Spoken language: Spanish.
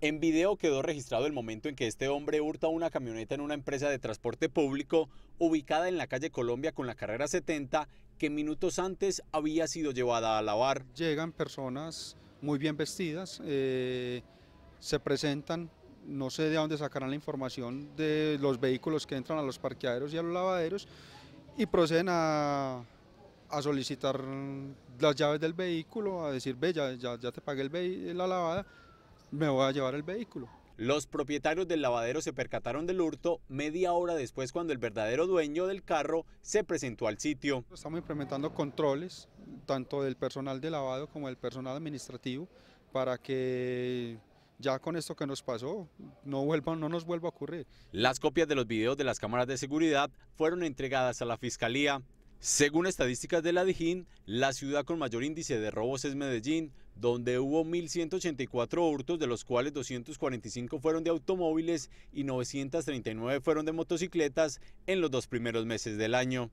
En video quedó registrado el momento en que este hombre hurta una camioneta en una empresa de transporte público ubicada en la calle Colombia con la carrera 70 que minutos antes había sido llevada a lavar. Llegan personas muy bien vestidas, eh, se presentan, no sé de dónde sacarán la información de los vehículos que entran a los parqueaderos y a los lavaderos y proceden a, solicitar las llaves del vehículo, a decir, ve, ya, te pagué el la lavada, me voy a llevar el vehículo. Los propietarios del lavadero se percataron del hurto media hora después cuando el verdadero dueño del carro se presentó al sitio. Estamos implementando controles, tanto del personal de lavado como del personal administrativo, para que ya con esto que nos pasó no, vuelva, no nos vuelva a ocurrir. Las copias de los videos de las cámaras de seguridad fueron entregadas a la Fiscalía. Según estadísticas de la DIJÍN, la ciudad con mayor índice de robos es Medellín, donde hubo 1.184 hurtos, de los cuales 245 fueron de automóviles y 939 fueron de motocicletas en los dos primeros meses del año.